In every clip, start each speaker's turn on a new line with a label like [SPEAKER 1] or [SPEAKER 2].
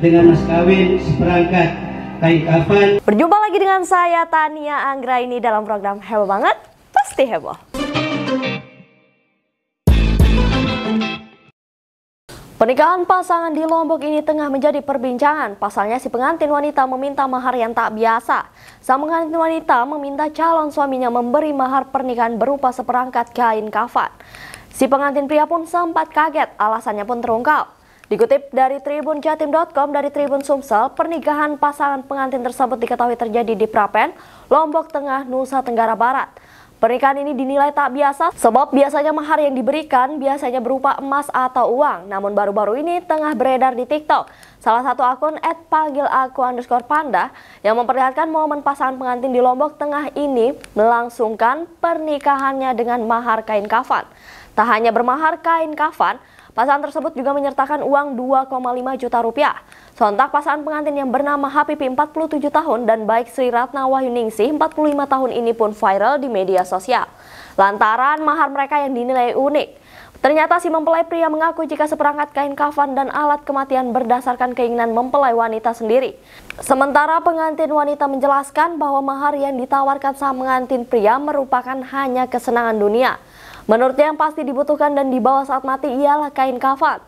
[SPEAKER 1] dengan mas kawin seperangkat kain kafan. Berjumpa lagi dengan saya Tania Anggra ini dalam program heboh banget, pasti heboh. Pernikahan pasangan di Lombok ini tengah menjadi perbincangan. Pasalnya si pengantin wanita meminta mahar yang tak biasa. Sang pengantin wanita meminta calon suaminya memberi mahar pernikahan berupa seperangkat kain kafan. Si pengantin pria pun sempat kaget, alasannya pun terungkap. Dikutip dari tribunjatim.com dari Tribun Sumsel, pernikahan pasangan pengantin tersebut diketahui terjadi di Prapen, Lombok Tengah, Nusa Tenggara Barat. Pernikahan ini dinilai tak biasa sebab biasanya mahar yang diberikan biasanya berupa emas atau uang. Namun baru-baru ini tengah beredar di TikTok. Salah satu akun at underscore panda yang memperlihatkan momen pasangan pengantin di Lombok Tengah ini melangsungkan pernikahannya dengan mahar kain kafan. Tak hanya bermahar kain kafan, Pasangan tersebut juga menyertakan uang 2,5 juta rupiah. Sontak pasangan pengantin yang bernama HPP 47 tahun dan baik Sri Ratna Wahyuningsih 45 tahun ini pun viral di media sosial. Lantaran mahar mereka yang dinilai unik. Ternyata si mempelai pria mengaku jika seperangkat kain kafan dan alat kematian berdasarkan keinginan mempelai wanita sendiri. Sementara pengantin wanita menjelaskan bahwa mahar yang ditawarkan sang pengantin pria merupakan hanya kesenangan dunia. Menurutnya yang pasti dibutuhkan dan dibawa saat mati ialah kain kafan.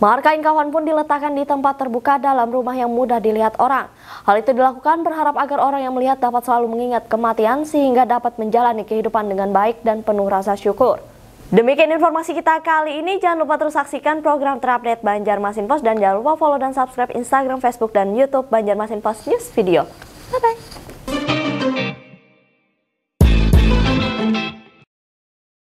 [SPEAKER 1] Mahar kain kafan pun diletakkan di tempat terbuka dalam rumah yang mudah dilihat orang. Hal itu dilakukan berharap agar orang yang melihat dapat selalu mengingat kematian sehingga dapat menjalani kehidupan dengan baik dan penuh rasa syukur. Demikian informasi kita kali ini. Jangan lupa terus saksikan program terupdate Banjarmasin Post dan jangan lupa follow dan subscribe Instagram, Facebook, dan YouTube Banjarmasin Post News Video. Bye-bye.